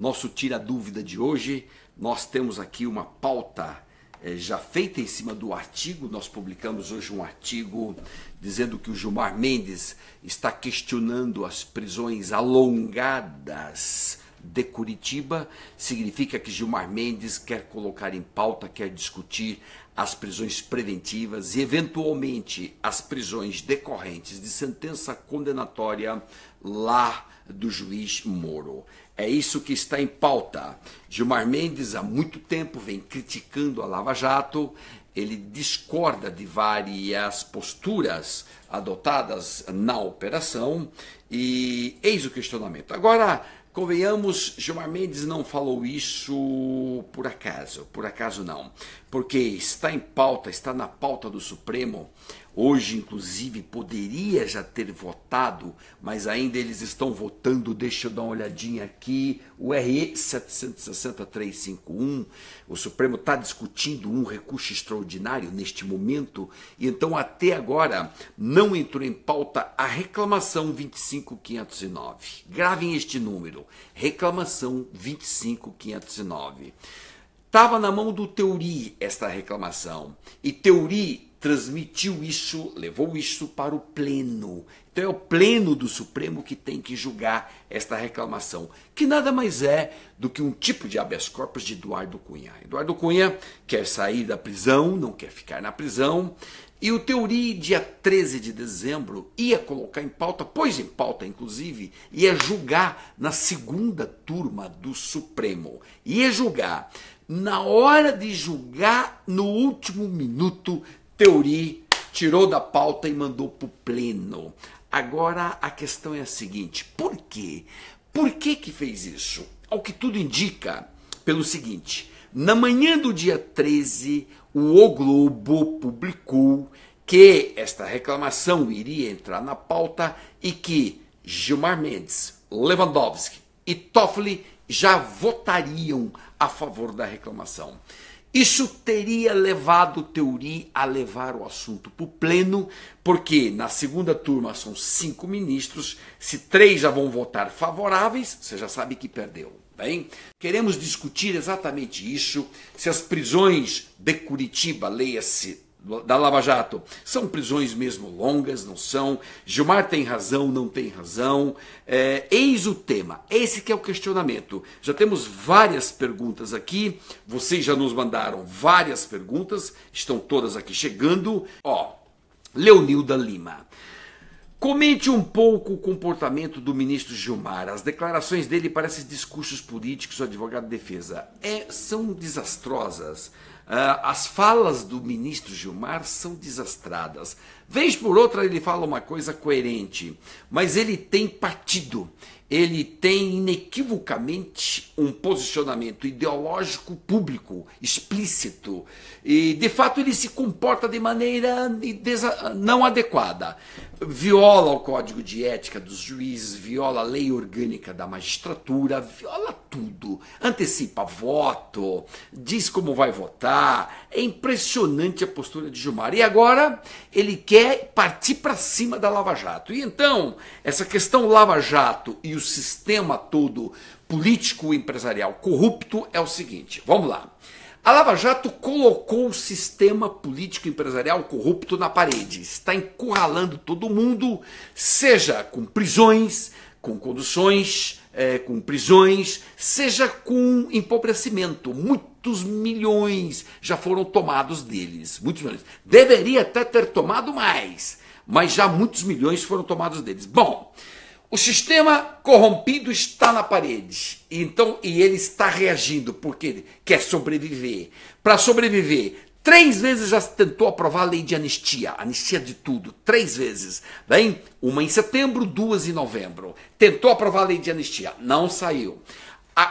nosso Tira Dúvida de hoje. Nós temos aqui uma pauta é, já feita em cima do artigo. Nós publicamos hoje um artigo dizendo que o Gilmar Mendes está questionando as prisões alongadas de Curitiba. Significa que Gilmar Mendes quer colocar em pauta, quer discutir as prisões preventivas e, eventualmente, as prisões decorrentes de sentença condenatória lá do juiz Moro. É isso que está em pauta. Gilmar Mendes há muito tempo vem criticando a Lava Jato, ele discorda de várias posturas adotadas na operação e eis o questionamento. Agora, Convenhamos, Gilmar Mendes não falou isso por acaso, por acaso não, porque está em pauta, está na pauta do Supremo Hoje, inclusive, poderia já ter votado, mas ainda eles estão votando. Deixa eu dar uma olhadinha aqui. O RE 760-351. o Supremo está discutindo um recurso extraordinário neste momento, e então até agora não entrou em pauta a reclamação 25509. Gravem este número: reclamação 25509. Estava na mão do Teori esta reclamação. E Teori transmitiu isso, levou isso para o pleno. Então é o pleno do Supremo que tem que julgar esta reclamação, que nada mais é do que um tipo de habeas corpus de Eduardo Cunha. Eduardo Cunha quer sair da prisão, não quer ficar na prisão, e o Teori, dia 13 de dezembro, ia colocar em pauta, pôs em pauta inclusive, ia julgar na segunda turma do Supremo. Ia julgar. Na hora de julgar, no último minuto, Teori tirou da pauta e mandou para o pleno. Agora a questão é a seguinte: por quê? Por que que fez isso? Ao que tudo indica, pelo seguinte: na manhã do dia 13, o O Globo publicou que esta reclamação iria entrar na pauta e que Gilmar Mendes, Lewandowski e Toffoli já votariam a favor da reclamação. Isso teria levado Teori a levar o assunto para o pleno, porque na segunda turma são cinco ministros, se três já vão votar favoráveis, você já sabe que perdeu. Tá bem, queremos discutir exatamente isso, se as prisões de Curitiba, leia-se da Lava Jato. São prisões mesmo longas, não são? Gilmar tem razão, não tem razão? É, eis o tema, esse que é o questionamento. Já temos várias perguntas aqui, vocês já nos mandaram várias perguntas, estão todas aqui chegando. Ó, Leonilda Lima. Comente um pouco o comportamento do ministro Gilmar. As declarações dele parecem discursos políticos o advogado de defesa. É, são desastrosas. Ah, as falas do ministro Gilmar são desastradas. Vez por outra ele fala uma coisa coerente, mas ele tem partido, ele tem inequivocamente um posicionamento ideológico público, explícito, e de fato ele se comporta de maneira não adequada. Viola o código de ética dos juízes, viola a lei orgânica da magistratura, viola tudo. Antecipa voto, diz como vai votar. É impressionante a postura de Gilmar. E agora ele quer é partir para cima da Lava Jato. E então, essa questão Lava Jato e o sistema todo político-empresarial corrupto é o seguinte: vamos lá. A Lava Jato colocou o sistema político-empresarial corrupto na parede. Está encurralando todo mundo, seja com prisões, com conduções, é, com prisões, seja com empobrecimento. Muito muitos milhões já foram tomados deles. Muitos milhões. Deveria até ter tomado mais, mas já muitos milhões foram tomados deles. Bom, o sistema corrompido está na parede. Então, e ele está reagindo porque ele quer sobreviver. Para sobreviver, Três vezes já tentou aprovar a lei de anistia, anistia de tudo, três vezes. Bem, uma em setembro, duas em novembro. Tentou aprovar a lei de anistia, não saiu.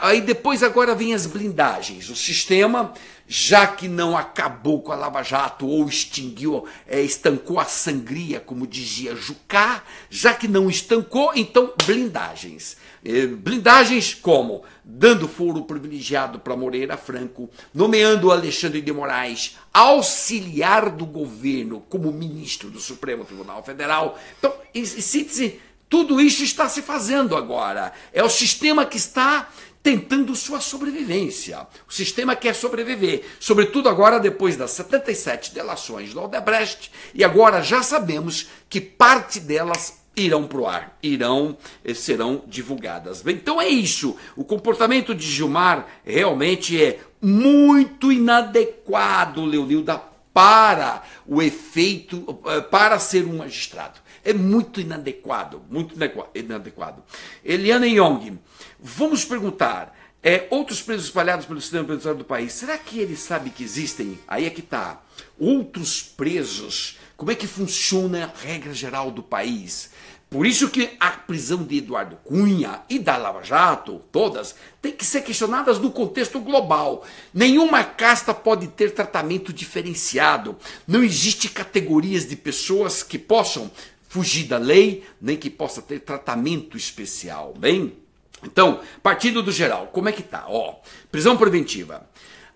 Aí depois agora vem as blindagens. O sistema, já que não acabou com a Lava Jato ou extinguiu, é, estancou a sangria, como dizia Jucá, já que não estancou, então blindagens. É, blindagens como? Dando foro privilegiado para Moreira Franco, nomeando Alexandre de Moraes auxiliar do governo como ministro do Supremo Tribunal Federal. Então, e, e, tudo isso está se fazendo agora. É o sistema que está tentando sua sobrevivência. O sistema quer sobreviver, sobretudo agora depois das 77 delações do Aldebrecht, e agora já sabemos que parte delas irão para o ar, irão, eh, serão divulgadas. Então é isso. O comportamento de Gilmar realmente é muito inadequado, Leonilda, para o efeito, eh, para ser um magistrado. É muito inadequado, muito inadequado. Eliana Young, Vamos perguntar, é, outros presos espalhados pelo sistema penitenciário do país, será que ele sabe que existem? Aí é que está. Outros presos, como é que funciona a regra geral do país? Por isso que a prisão de Eduardo Cunha e da Lava Jato, todas, tem que ser questionadas no contexto global. Nenhuma casta pode ter tratamento diferenciado. Não existe categorias de pessoas que possam fugir da lei, nem que possa ter tratamento especial, bem? Então, partindo do geral, como é que tá? Ó, prisão preventiva.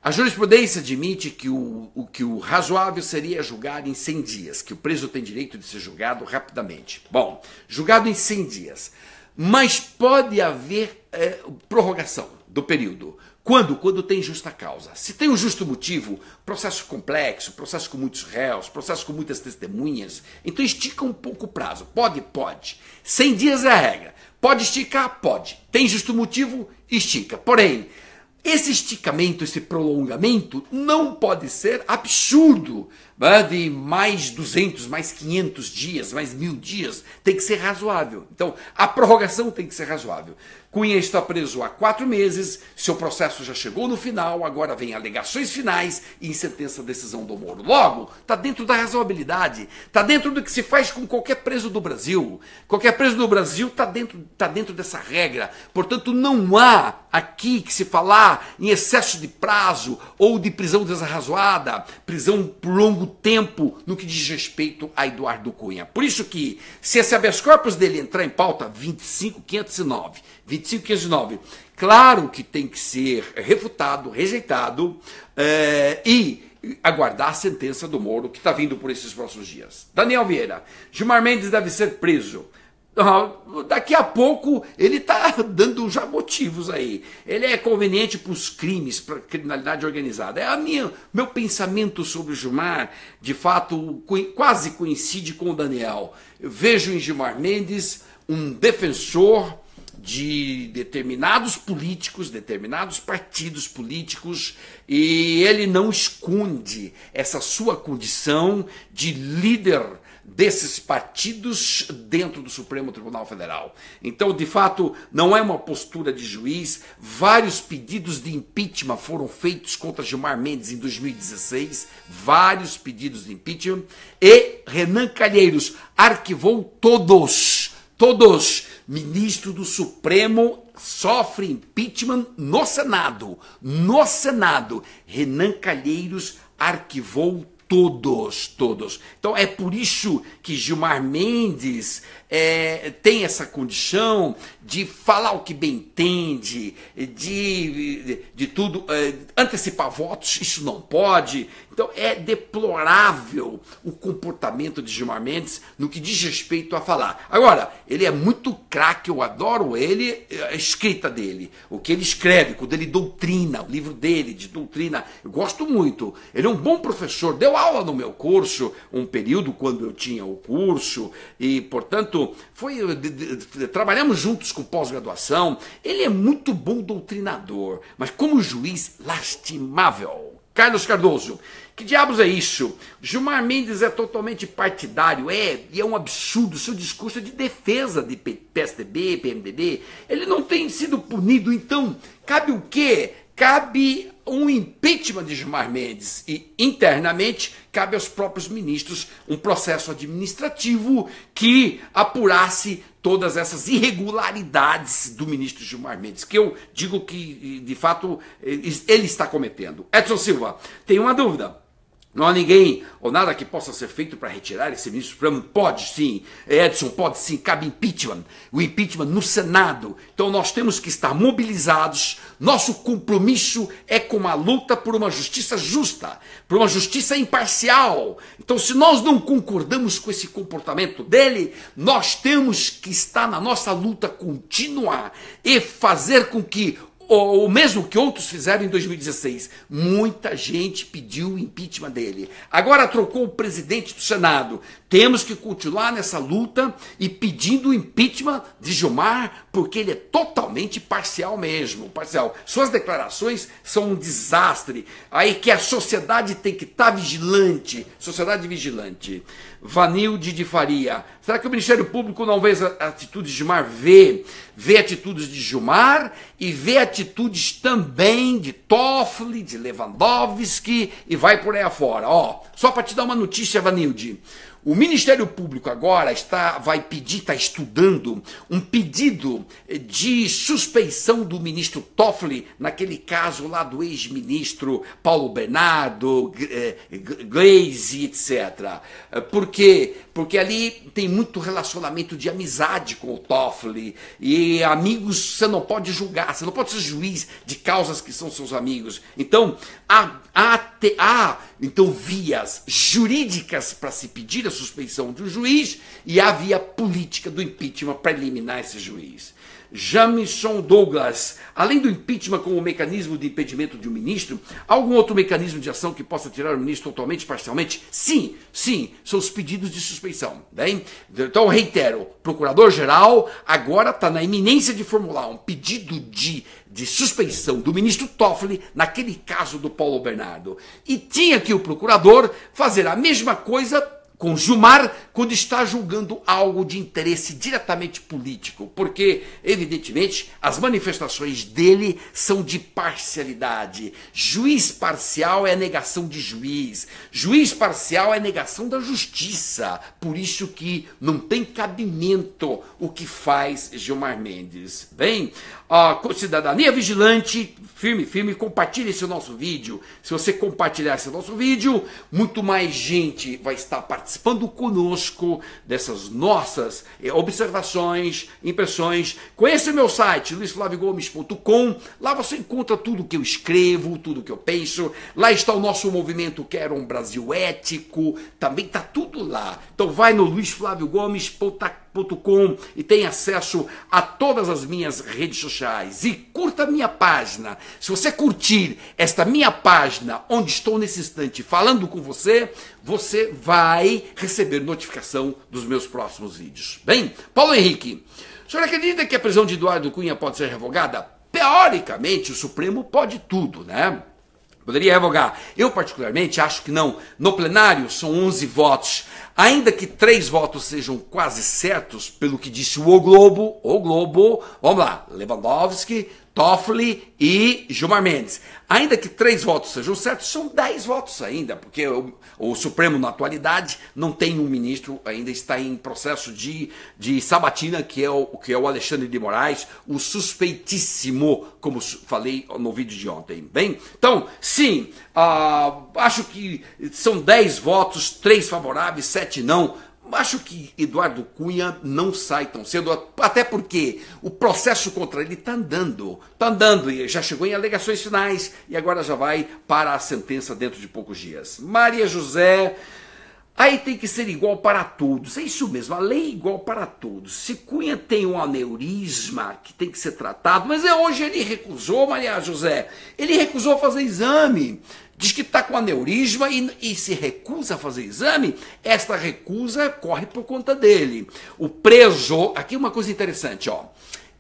A jurisprudência admite que o, o, que o razoável seria julgar em 100 dias, que o preso tem direito de ser julgado rapidamente. Bom, julgado em 100 dias. Mas pode haver é, prorrogação do período. Quando? Quando tem justa causa. Se tem um justo motivo, processo complexo, processo com muitos réus, processo com muitas testemunhas, então estica um pouco o prazo. Pode? Pode. 100 dias é a regra. Pode esticar? Pode. Tem justo motivo? Estica. Porém, esse esticamento, esse prolongamento não pode ser absurdo, né? de mais 200, mais 500 dias, mais mil dias, tem que ser razoável. Então, a prorrogação tem que ser razoável. Cunha está preso há quatro meses, seu processo já chegou no final, agora vem alegações finais e em sentença a decisão do Moro. Logo, está dentro da razoabilidade, está dentro do que se faz com qualquer preso do Brasil. Qualquer preso do Brasil está dentro, tá dentro dessa regra. Portanto, não há aqui que se falar em excesso de prazo ou de prisão desarrazoada, prisão por longo tempo no que diz respeito a Eduardo Cunha. Por isso que, se esse habeas corpus dele entrar em pauta 25509, 25 e 9. Claro que tem que ser refutado, rejeitado é, e aguardar a sentença do Moro, que está vindo por esses próximos dias. Daniel Vieira, Gilmar Mendes deve ser preso. Ah, daqui a pouco ele está dando já motivos aí. Ele é conveniente para os crimes, para criminalidade organizada. É a minha, meu pensamento sobre o Gilmar, de fato, quase coincide com o Daniel. Eu vejo em Gilmar Mendes um defensor de determinados políticos, determinados partidos políticos, e ele não esconde essa sua condição de líder desses partidos dentro do Supremo Tribunal Federal. Então, de fato, não é uma postura de juiz. Vários pedidos de impeachment foram feitos contra Gilmar Mendes em 2016, vários pedidos de impeachment, e Renan Calheiros arquivou todos, todos ministro do Supremo sofre impeachment no Senado. No Senado. Renan Calheiros arquivou todos, todos. Então é por isso que Gilmar Mendes é, tem essa condição de falar o que bem entende, de, de tudo, é, antecipar votos, isso não pode. Então é deplorável o comportamento de Gilmar Mendes no que diz respeito a falar. Agora, ele é muito craque, eu adoro ele, é, a escrita dele, o que ele escreve, quando ele doutrina, o livro dele de doutrina, eu gosto muito. Ele é um bom professor, deu aula no meu curso um período quando eu tinha o curso e, portanto, foi eh, de, de, trabalhamos juntos com pós-graduação. Ele é muito bom doutrinador, mas como juiz, lastimável. Carlos Cardoso, que diabos é isso? Gilmar Mendes é totalmente partidário, é, e é um absurdo seu discurso é de defesa de PSDB, PMDB. Ele não tem sido punido, então cabe o quê? cabe um impeachment de Gilmar Mendes e internamente cabe aos próprios ministros um processo administrativo que apurasse todas essas irregularidades do ministro Gilmar Mendes, que eu digo que de fato ele está cometendo. Edson Silva, tem uma dúvida. Não há ninguém ou nada que possa ser feito para retirar esse ministro do Supremo. Pode sim, Edson, pode sim, cabe impeachment. O impeachment no Senado. Então nós temos que estar mobilizados. Nosso compromisso é com a luta por uma justiça justa, por uma justiça imparcial. Então, se nós não concordamos com esse comportamento dele, nós temos que estar na nossa luta continuar e fazer com que o mesmo que outros fizeram em 2016. Muita gente pediu o impeachment dele. Agora trocou o presidente do Senado. Temos que continuar nessa luta e pedindo o impeachment de Gilmar, porque ele é totalmente parcial mesmo, parcial. Suas declarações são um desastre. Aí que a sociedade tem que estar tá vigilante, sociedade vigilante. Vanilde de Faria. Será que o Ministério Público não vê as atitudes de Gilmar? Vê. Vê atitudes de Gilmar e vê atitudes também de Toffoli, de Lewandowski e vai por aí afora. Ó, só para te dar uma notícia, Vanilde. O Ministério Público agora está, vai pedir, está estudando um pedido de suspeição do ministro Toffoli naquele caso lá do ex-ministro Paulo Bernardo, Glaze, etc. Eh, eh, por quê? Porque ali tem muito relacionamento de amizade com o Toffoli e amigos você não pode julgar, você não pode ser juiz de causas que são seus amigos. Então, há, há, há então, vias jurídicas para se pedir a suspeição de um juiz e a via política do impeachment para eliminar esse juiz. Jamison Douglas. Além do impeachment como mecanismo de impedimento de um ministro, algum outro mecanismo de ação que possa tirar o ministro totalmente, parcialmente? Sim, sim, são os pedidos de suspeição. Bem? Então, reitero, procurador-geral agora está na iminência de formular um pedido de, de suspeição do ministro Toffoli, naquele caso do Paulo Bernardo. E tinha que o procurador fazer a mesma coisa com Gilmar quando está julgando algo de interesse diretamente político, porque, evidentemente, as manifestações dele são de parcialidade. Juiz parcial é negação de juiz, juiz parcial é negação da justiça. Por isso que não tem cabimento o que faz Gilmar Mendes. Bem, a cidadania vigilante, firme, firme, compartilhe esse nosso vídeo. Se você compartilhar esse nosso vídeo, muito mais gente vai estar participando participando conosco dessas nossas eh, observações, impressões. Conheça meu site, luisflavigomes.com. Lá você encontra tudo que eu escrevo, tudo que eu penso. Lá está o nosso movimento Quero um Brasil Ético. Também está tudo lá. Então vai no luisflaviogomes.com e tem acesso a todas as minhas redes sociais. E curta a minha página. Se você curtir esta minha página, onde estou nesse instante falando com você, você vai receber notificação dos meus próximos vídeos. Bem, Paulo Henrique, o senhor acredita que a prisão de Eduardo Cunha pode ser revogada? Teoricamente, o Supremo pode tudo, né? Poderia revogar. Eu, particularmente, acho que não. No plenário, são 11 votos. Ainda que três votos sejam quase certos, pelo que disse o Globo, o Globo, vamos lá, Lewandowski, Toffoli e Gilmar Mendes. Ainda que três votos sejam certos, são dez votos ainda, porque o, o, Supremo, na atualidade, não tem um ministro, ainda está em processo de, de sabatina, que é, o, que é o Alexandre de Moraes, o suspeitíssimo, como falei no vídeo de ontem. Bem, então, sim, ah, acho que são dez votos, três favoráveis, sete não acho que Eduardo Cunha não sai tão cedo, até porque o processo contra ele está andando, está andando e já chegou em alegações finais e agora já vai para a sentença dentro de poucos dias. Maria José, aí tem que ser igual para todos, é isso mesmo, a lei é igual para todos. Se Cunha tem um aneurisma que tem que ser tratado, mas é hoje ele recusou, Maria José, ele recusou fazer exame, diz que está com aneurisma e, e, se recusa a fazer exame, esta recusa corre por conta dele. O preso, aqui uma coisa interessante, ó.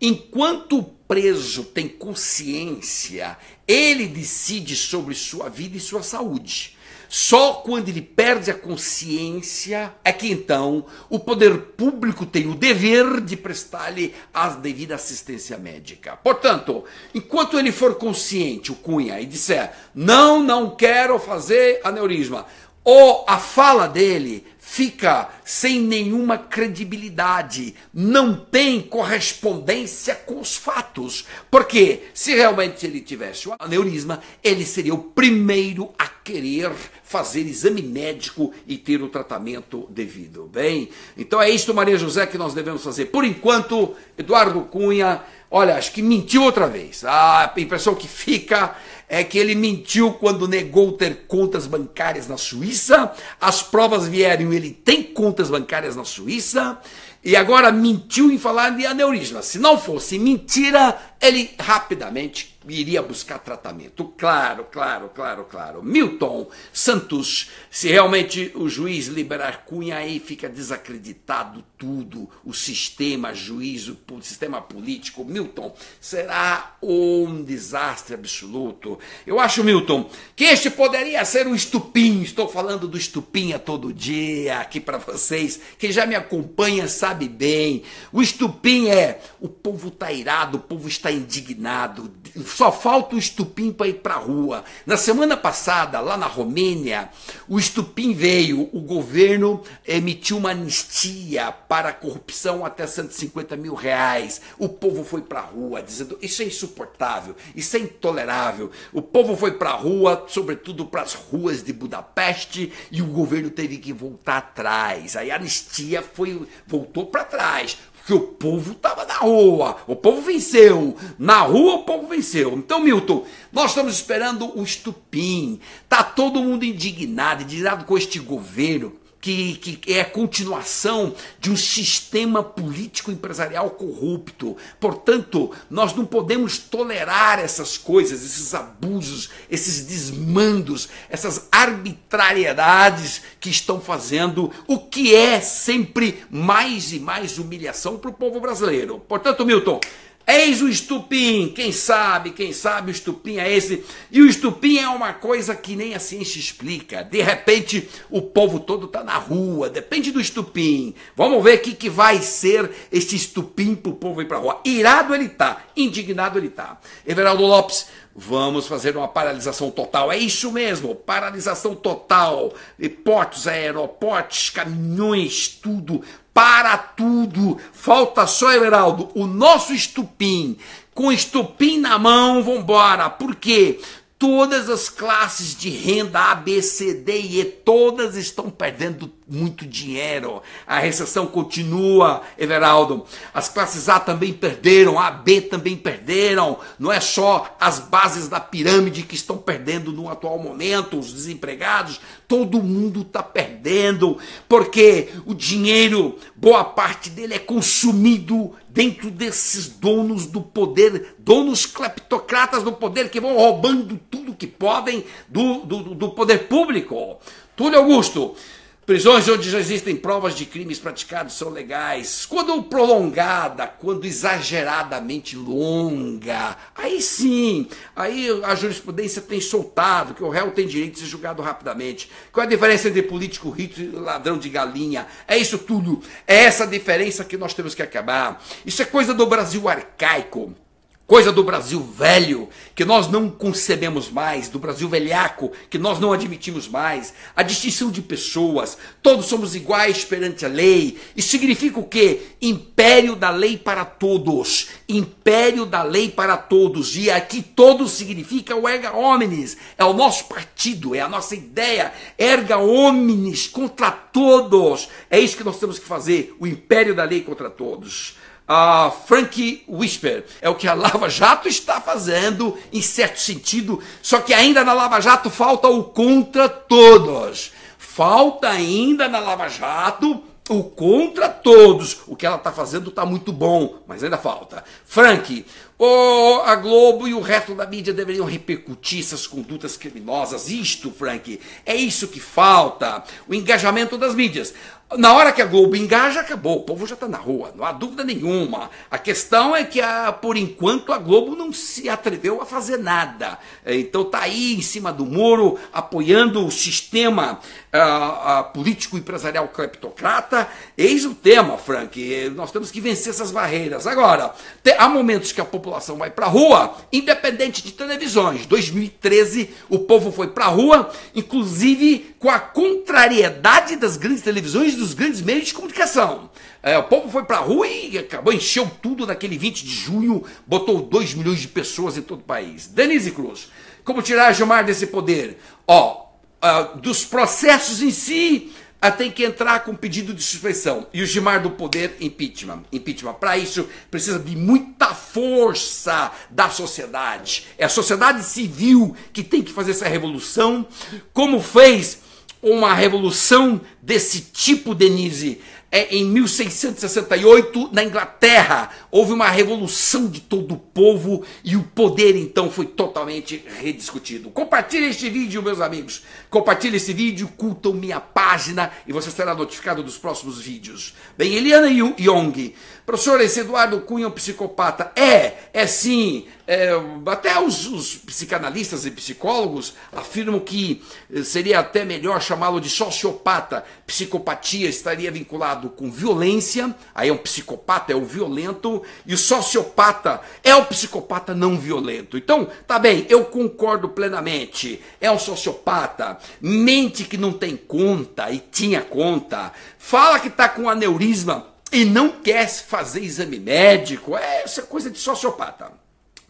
Enquanto o preso tem consciência, ele decide sobre sua vida e sua saúde. Só quando ele perde a consciência é que então o poder público tem o dever de prestar-lhe a devida assistência médica. Portanto, enquanto ele for consciente, o Cunha, e disser: não, não quero fazer aneurisma ou a fala dele fica sem nenhuma credibilidade, não tem correspondência com os fatos. Porque se realmente ele tivesse o aneurisma, ele seria o primeiro a querer fazer exame médico e ter o tratamento devido. Bem, então é isto, Maria José, que nós devemos fazer. Por enquanto, Eduardo Cunha, olha, acho que mentiu outra vez. Ah, a impressão que fica é que ele mentiu quando negou ter contas bancárias na Suíça. As provas vieram, ele tem contas bancárias na Suíça e agora mentiu em falar de aneurisma. Se não fosse mentira, ele rapidamente iria buscar tratamento. Claro, claro, claro, claro. Milton Santos, se realmente o juiz liberar Cunha, aí fica desacreditado tudo, o sistema juízo, o sistema político. Milton, será um desastre absoluto. Eu acho, Milton, que este poderia ser um estupim. Estou falando do estupim a todo dia aqui para vocês. Quem já me acompanha sabe sabe bem. O estupim é o povo tá irado, o povo está indignado. Só falta o estupim para ir para a rua. Na semana passada, lá na Romênia, o estupim veio. O governo emitiu uma anistia para a corrupção até 150 mil reais. O povo foi para a rua dizendo isso é insuportável, isso é intolerável. O povo foi para a rua, sobretudo para as ruas de Budapeste, e o governo teve que voltar atrás. Aí a anistia foi voltou ficou para trás. Porque o povo estava na rua, o povo venceu. Na rua o povo venceu. Então, Milton, nós estamos esperando o estupim. Tá todo mundo indignado, indignado com este governo que, que é continuação de um sistema político empresarial corrupto. Portanto, nós não podemos tolerar essas coisas, esses abusos, esses desmandos, essas arbitrariedades que estão fazendo o que é sempre mais e mais humilhação para o povo brasileiro. Portanto, Milton, Eis o estupim, quem sabe, quem sabe o estupim é esse. E o estupim é uma coisa que nem a ciência explica. De repente, o povo todo está na rua, depende do estupim. Vamos ver o que, que vai ser este estupim para o povo ir para a rua. Irado ele está, indignado ele está. Everaldo Lopes, Vamos fazer uma paralisação total. É isso mesmo, paralisação total. portos, aeroportos, caminhões, tudo, para tudo. Falta só, Everaldo, o nosso estupim. Com estupim na mão, vambora. Por quê? Todas as classes de renda A, B, C, D e E, todas estão perdendo muito dinheiro. A recessão continua, Everaldo. As classes A também perderam, a B também perderam. Não é só as bases da pirâmide que estão perdendo no atual momento, os desempregados, todo mundo está perdendo, porque o dinheiro, boa parte dele é consumido dentro desses donos do poder, donos cleptocratas do poder que vão roubando tudo que podem do, do, do poder público. Túlio Augusto, Prisões onde já existem provas de crimes praticados são legais. Quando prolongada, quando exageradamente longa, aí sim, aí a jurisprudência tem soltado que o réu tem direito de ser julgado rapidamente. Qual é a diferença entre político rico e ladrão de galinha? É isso tudo. É essa diferença que nós temos que acabar. Isso é coisa do Brasil arcaico coisa do Brasil velho, que nós não concebemos mais, do Brasil velhaco, que nós não admitimos mais, a distinção de pessoas, todos somos iguais perante a lei. E significa o quê? Império da lei para todos. Império da lei para todos. E aqui todos significa o erga omnes. É o nosso partido, é a nossa ideia. Erga omnes contra todos. É isso que nós temos que fazer, o império da lei contra todos a Frank Whisper. É o que a Lava Jato está fazendo, em certo sentido, só que ainda na Lava Jato falta o contra todos. Falta ainda na Lava Jato o contra todos. O que ela está fazendo está muito bom, mas ainda falta. Frank, oh, a Globo e o resto da mídia deveriam repercutir essas condutas criminosas. Isto, Frank, é isso que falta. O engajamento das mídias. Na hora que a Globo engaja, acabou. O povo já está na rua, não há dúvida nenhuma. A questão é que, a, ah, por enquanto, a Globo não se atreveu a fazer nada. Então está aí em cima do muro, apoiando o sistema ah, ah, político-empresarial cleptocrata. Eis o tema, Frank. Nós temos que vencer essas barreiras. Agora, te, há momentos que a população vai para a rua, independente de televisões. 2013, o povo foi para a rua, inclusive com a contrariedade das grandes televisões dos grandes meios de comunicação. É, o povo foi para rua e acabou, encheu tudo naquele 20 de junho, botou 2 milhões de pessoas em todo o país. Denise Cruz, como tirar Gilmar desse poder? Ó, uh, dos processos em si, uh, tem que entrar com pedido de suspensão. E o Gilmar do poder, impeachment. Impeachment. Para isso, precisa de muita força da sociedade. É a sociedade civil que tem que fazer essa revolução, como fez uma revolução desse tipo, Denise, é, em 1668, na Inglaterra, houve uma revolução de todo o povo e o poder então foi totalmente rediscutido. Compartilhe este vídeo, meus amigos. Compartilhe esse vídeo, curtam minha página e você será notificado dos próximos vídeos. Bem, Eliana Young Professor, esse Eduardo Cunha é um psicopata. É, é sim. É, até os, os, psicanalistas e psicólogos afirmam que eh, seria até melhor chamá-lo de sociopata. Psicopatia estaria vinculado com violência, aí é um psicopata, é o violento, e o sociopata é o psicopata não violento. Então, tá bem, eu concordo plenamente. É um sociopata, mente que não tem conta e tinha conta, fala que tá com aneurisma e não quer fazer exame médico. É essa é coisa de sociopata.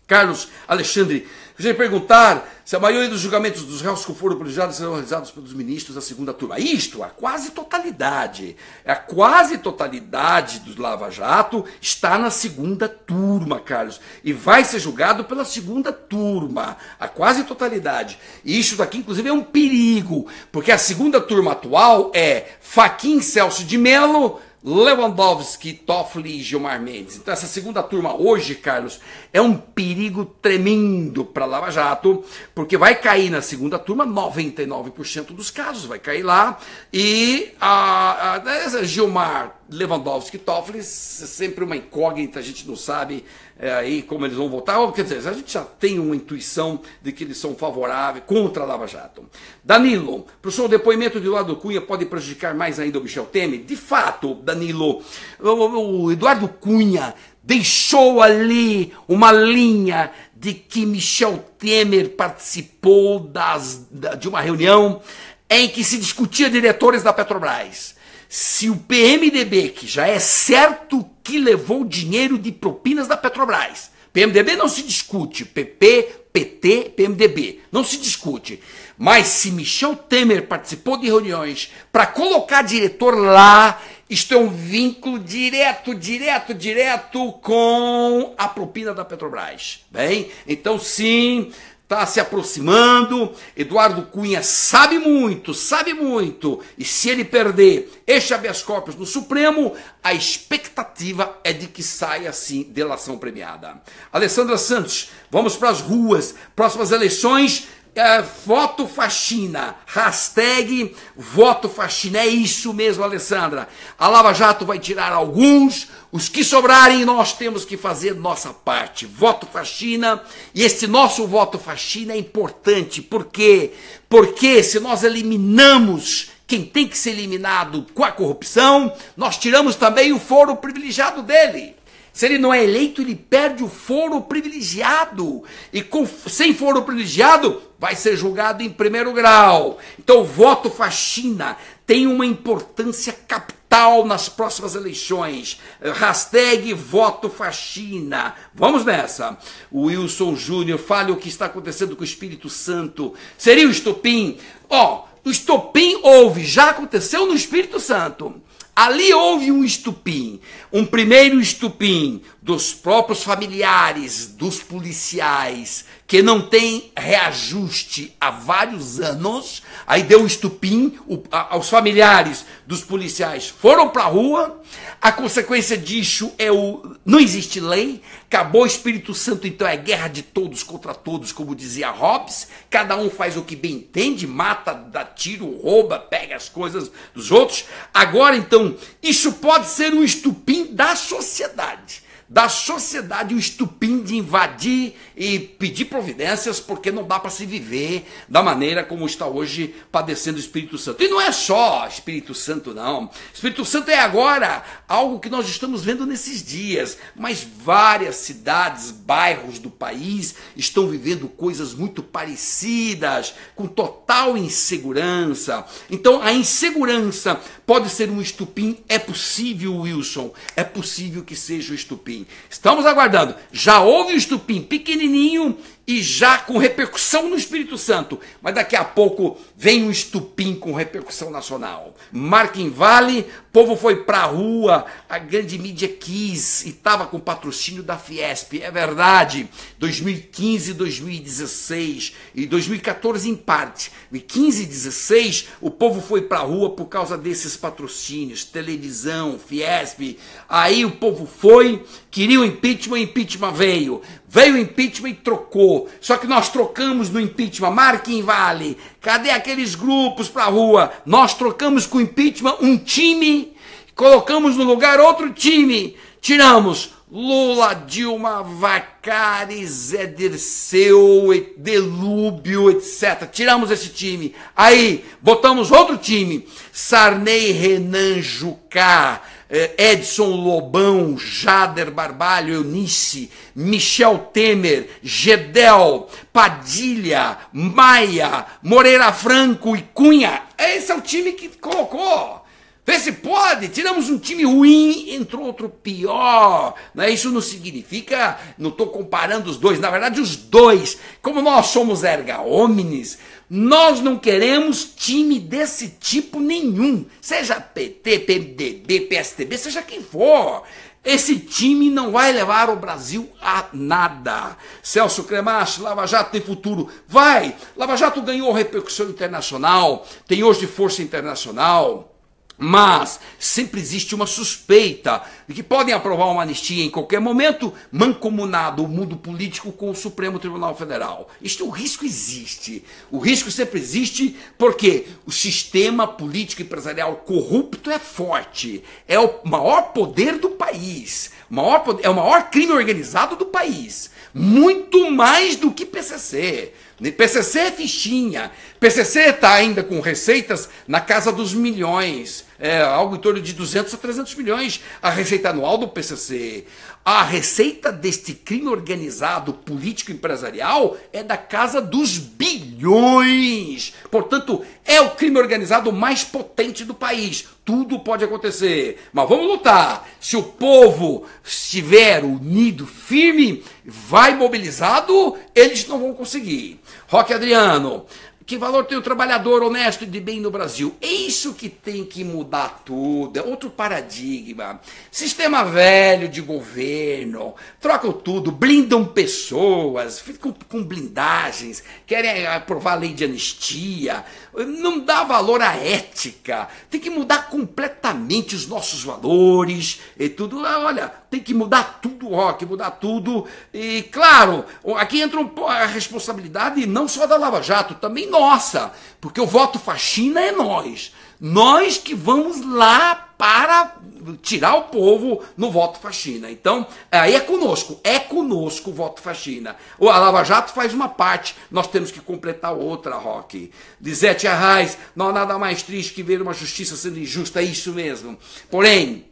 Carlos Alexandre, você perguntar se a maioria dos julgamentos dos réus que foram prejudicados serão realizados pelos ministros da segunda turma. Isto, a quase totalidade, a quase totalidade dos Lava Jato está na segunda turma, Carlos, e vai ser julgado pela segunda turma, a quase totalidade. E isso daqui, inclusive, é um perigo, porque a segunda turma atual é Faquin Celso de Melo, Lewandowski, Toffoli e Gilmar Mendes. Então, essa segunda turma hoje, Carlos, é um perigo tremendo para Lava Jato, porque vai cair na segunda turma 99% dos casos, vai cair lá. E a, a, a Gilmar, Lewandowski e Toffoli, é sempre uma incógnita, a gente não sabe é, aí como eles vão votar. Ou, quer dizer, a gente já tem uma intuição de que eles são favoráveis contra a Lava Jato. Danilo, professor, o depoimento de Eduardo Cunha pode prejudicar mais ainda o Michel Temer? De fato, Danilo, o Eduardo Cunha deixou ali uma linha de que Michel Temer participou das, de uma reunião em que se discutia diretores da Petrobras se o PMDB, que já é certo que levou dinheiro de propinas da Petrobras, PMDB não se discute, PP, PT, PMDB, não se discute. Mas se Michel Temer participou de reuniões para colocar diretor lá, isto é um vínculo direto, direto, direto com a propina da Petrobras. Bem, então sim, está se aproximando. Eduardo Cunha sabe muito, sabe muito. E se ele perder este habeas corpus no Supremo, a expectativa é de que saia assim delação premiada. Alessandra Santos, vamos para as ruas. Próximas eleições, é, voto faxina, hashtag voto faxina, é isso mesmo, Alessandra. A Lava Jato vai tirar alguns, os que sobrarem nós temos que fazer nossa parte. Voto faxina, e esse nosso voto faxina é importante, por quê? Porque se nós eliminamos quem tem que ser eliminado com a corrupção, nós tiramos também o foro privilegiado dele. Se ele não é eleito, ele perde o foro privilegiado. E com, sem foro privilegiado, vai ser julgado em primeiro grau. Então, o voto faxina tem uma importância capital nas próximas eleições. Hashtag voto faxina. Vamos nessa. Wilson Júnior, fale o que está acontecendo com o Espírito Santo. Seria o estupim? Ó, oh, o estupim houve, já aconteceu no Espírito Santo. Ali houve um estupim, um primeiro estupim, dos próprios familiares dos policiais que não tem reajuste há vários anos, aí deu um estupim, o, a, os familiares dos policiais foram para a rua, a consequência disso é o não existe lei, acabou o Espírito Santo, então é guerra de todos contra todos, como dizia Hobbes, cada um faz o que bem entende, mata, dá tiro, rouba, pega as coisas dos outros. Agora então, isso pode ser um estupim da sociedade da sociedade o estupim de invadir e pedir providências, porque não dá para se viver da maneira como está hoje padecendo o Espírito Santo. E não é só Espírito Santo, não. Espírito Santo é agora algo que nós estamos vendo nesses dias, mas várias cidades, bairros do país estão vivendo coisas muito parecidas, com total insegurança. Então a insegurança pode ser um estupim, é possível, Wilson, é possível que seja o um estupim estupim. Estamos aguardando. Já houve um estupim pequenininho e já com repercussão no Espírito Santo, mas daqui a pouco vem um estupim com repercussão nacional. Marquem Vale, povo foi pra rua, a grande mídia quis e estava com patrocínio da Fiesp. É verdade. 2015, 2016 e 2014 em parte. Em 15 16, o povo foi pra rua por causa desses patrocínios, televisão, Fiesp. Aí o povo foi, queria o impeachment, o impeachment veio. Veio o impeachment e trocou. Só que nós trocamos no impeachment. Marquem Vale, cadê aqueles grupos pra rua? Nós trocamos com o impeachment um time colocamos no lugar outro time, tiramos Lula, Dilma, Vacari, Zé Dirceu, Delúbio, etc. Tiramos esse time. Aí, botamos outro time. Sarney, Renan, Jucá, eh, Edson Lobão, Jader Barbalho, Eunice, Michel Temer, Gedel, Padilha, Maia, Moreira Franco e Cunha. Esse é o time que colocou. Vê se pode, tiramos um time ruim, entrou outro pior. Né? Isso não significa, não estou comparando os dois, na verdade, os dois. Como nós somos erga homines, nós não queremos time desse tipo nenhum. Seja PT, PMDB, PSTB, seja quem for. Esse time não vai levar o Brasil a nada. Celso Cremaschi Lava Jato tem futuro. Vai! Lava Jato ganhou repercussão internacional, tem hoje força internacional mas sempre existe uma suspeita de que podem aprovar uma anistia em qualquer momento, mancomunado o mundo político com o Supremo Tribunal Federal. Isto, o é risco existe. O risco sempre existe porque o sistema político empresarial corrupto é forte. É o maior poder do país. maior, é o maior crime organizado do país muito mais do que PCC. PCC né? é fichinha, PCC está ainda com receitas na casa dos milhões, é, algo em torno de 200 a 300 milhões a receita anual do PCC a receita deste crime organizado político-empresarial é da casa dos bilhões. Portanto, é o crime organizado mais potente do país. Tudo pode acontecer. Mas vamos lutar. Se o povo estiver unido, firme, vai mobilizado, eles não vão conseguir. Roque Adriano, que valor tem o trabalhador honesto e de bem no Brasil? É isso que tem que mudar tudo. É outro paradigma. Sistema velho de governo. Trocam tudo, blindam pessoas, ficam com blindagens, querem aprovar a lei de anistia, não dá valor à ética. Tem que mudar completamente os nossos valores e tudo. Ah, olha, tem que mudar tudo, Rock, mudar tudo. E claro, aqui entra a responsabilidade não só da Lava Jato, também nossa, porque o voto faxina é nós. Nós que vamos lá para tirar o povo no voto faxina. Então, é, aí é conosco, é conosco o voto faxina. A Lava Jato faz uma parte, nós temos que completar outra, Rock. Dizete Arraes, não há nada mais triste que ver uma justiça sendo injusta, é isso mesmo. Porém,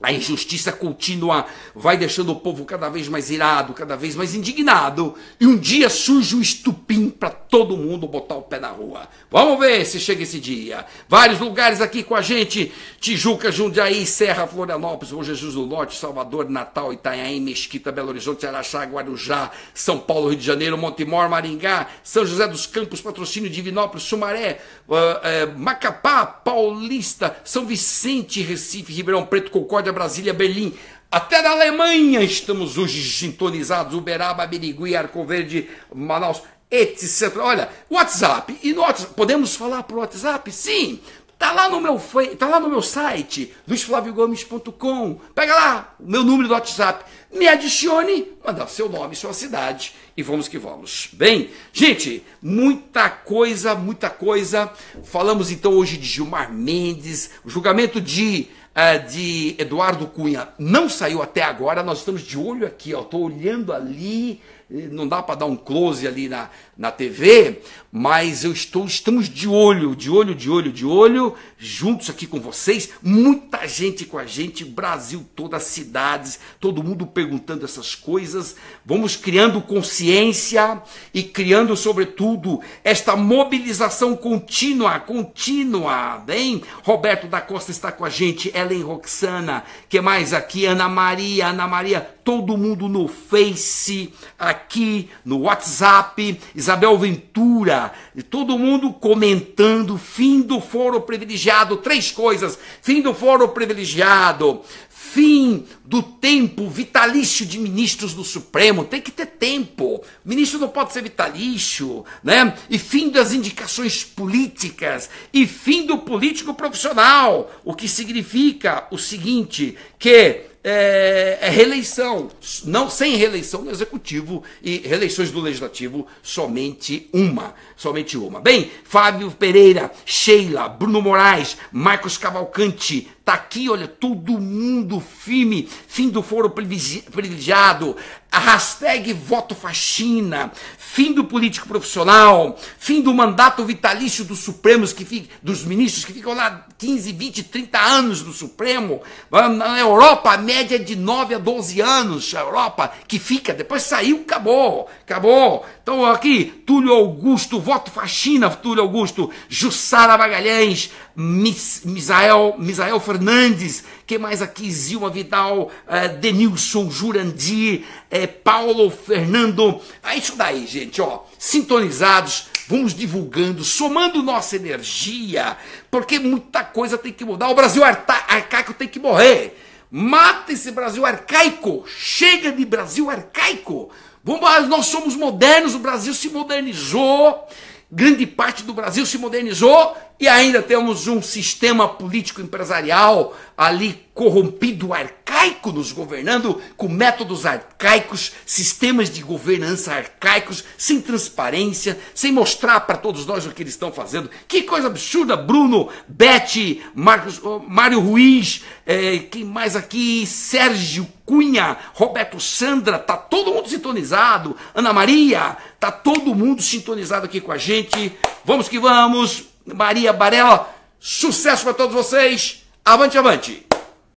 a injustiça contínua vai deixando o povo cada vez mais irado, cada vez mais indignado. E um dia surge um estupim para todo mundo botar o pé na rua. Vamos ver se chega esse dia. Vários lugares aqui com a gente: Tijuca, Jundiaí, Serra, Florianópolis, Bom Jesus do Norte, Salvador, Natal, Itanhaém, Mesquita, Belo Horizonte, Araxá, Guarujá, São Paulo, Rio de Janeiro, Montemor, Maringá, São José dos Campos, Patrocínio, Divinópolis, Sumaré, uh, uh, Macapá, Paulista, São Vicente, Recife, Ribeirão Preto, Concórdia. Rádio Brasília Berlim. Até na Alemanha estamos hoje sintonizados, Uberaba, Birigui, Arco Verde, Manaus, etc. Olha, WhatsApp, e no WhatsApp, podemos falar por WhatsApp? Sim, Tá lá no meu, tá lá no meu site, LuisFlavioGomes.com. Pega lá o meu número do WhatsApp, me adicione, manda seu nome, sua cidade e vamos que vamos. Bem, gente, muita coisa, muita coisa. Falamos então hoje de Gilmar Mendes, o julgamento de é, de Eduardo Cunha não saiu até agora, nós estamos de olho aqui, estou olhando ali não dá para dar um close ali na, na TV, mas eu estou, estamos de olho, de olho, de olho, de olho, juntos aqui com vocês, muita gente com a gente, Brasil todas cidades, todo mundo perguntando essas coisas. Vamos criando consciência e criando, sobretudo, esta mobilização contínua, contínua, bem? Roberto da Costa está com a gente, Ellen Roxana, que mais aqui? Ana Maria, Ana Maria, todo mundo no Face aqui aqui, no WhatsApp, Isabel Ventura, e todo mundo comentando, fim do foro privilegiado, três coisas, fim do foro privilegiado, fim do tempo vitalício de ministros do Supremo, tem que ter tempo. ministro não pode ser vitalício, né? E fim das indicações políticas e fim do político profissional, o que significa o seguinte, que é, é reeleição, não sem reeleição no executivo e reeleições do legislativo, somente uma, somente uma. Bem, Fábio Pereira, Sheila, Bruno Moraes, Marcos Cavalcante, Tá aqui, olha, todo mundo firme, fim do foro privilegiado, a hashtag voto faxina, fim do político profissional, fim do mandato vitalício dos Supremos, que fica, dos ministros que ficam lá 15, 20, 30 anos no Supremo. Na Europa, a média é de 9 a 12 anos, a Europa, que fica, depois saiu, acabou, acabou. Então aqui, Túlio Augusto, voto faxina, Túlio Augusto, Jussara Magalhães, Misael, Misael Fernandes, que mais aqui? Zilma Vidal, eh, Denilson Jurandir, eh, Paulo Fernando. É isso daí, gente, ó. Sintonizados, vamos divulgando, somando nossa energia, porque muita coisa tem que mudar. O Brasil arca arcaico tem que morrer. Mata esse Brasil arcaico! Chega de Brasil arcaico! Vamos, nós somos modernos, o Brasil se modernizou, grande parte do Brasil se modernizou e ainda temos um sistema político empresarial ali corrompido, arcaico, nos governando com métodos arcaicos, sistemas de governança arcaicos, sem transparência, sem mostrar para todos nós o que eles estão fazendo. Que coisa absurda, Bruno, Beth, Marcos, Mário Ruiz, é, quem mais aqui? Sérgio Cunha, Roberto Sandra, tá todo mundo sintonizado. Ana Maria, tá todo mundo sintonizado aqui com a gente. Vamos que vamos. Maria Barella. Sucesso para todos vocês. Avante, avante.